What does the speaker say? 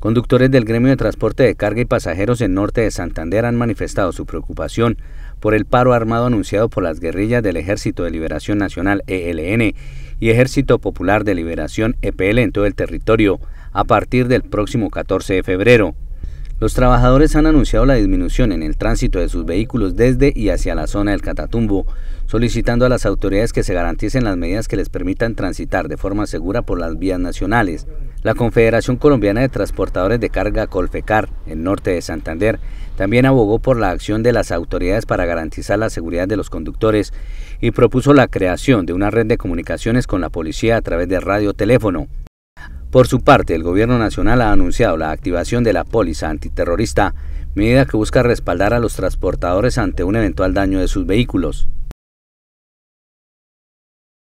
Conductores del gremio de transporte de carga y pasajeros en norte de Santander han manifestado su preocupación por el paro armado anunciado por las guerrillas del Ejército de Liberación Nacional ELN y Ejército Popular de Liberación EPL en todo el territorio a partir del próximo 14 de febrero. Los trabajadores han anunciado la disminución en el tránsito de sus vehículos desde y hacia la zona del Catatumbo, solicitando a las autoridades que se garanticen las medidas que les permitan transitar de forma segura por las vías nacionales. La Confederación Colombiana de Transportadores de Carga Colfecar, en norte de Santander, también abogó por la acción de las autoridades para garantizar la seguridad de los conductores y propuso la creación de una red de comunicaciones con la policía a través de radio teléfono. Por su parte, el Gobierno Nacional ha anunciado la activación de la póliza antiterrorista, medida que busca respaldar a los transportadores ante un eventual daño de sus vehículos.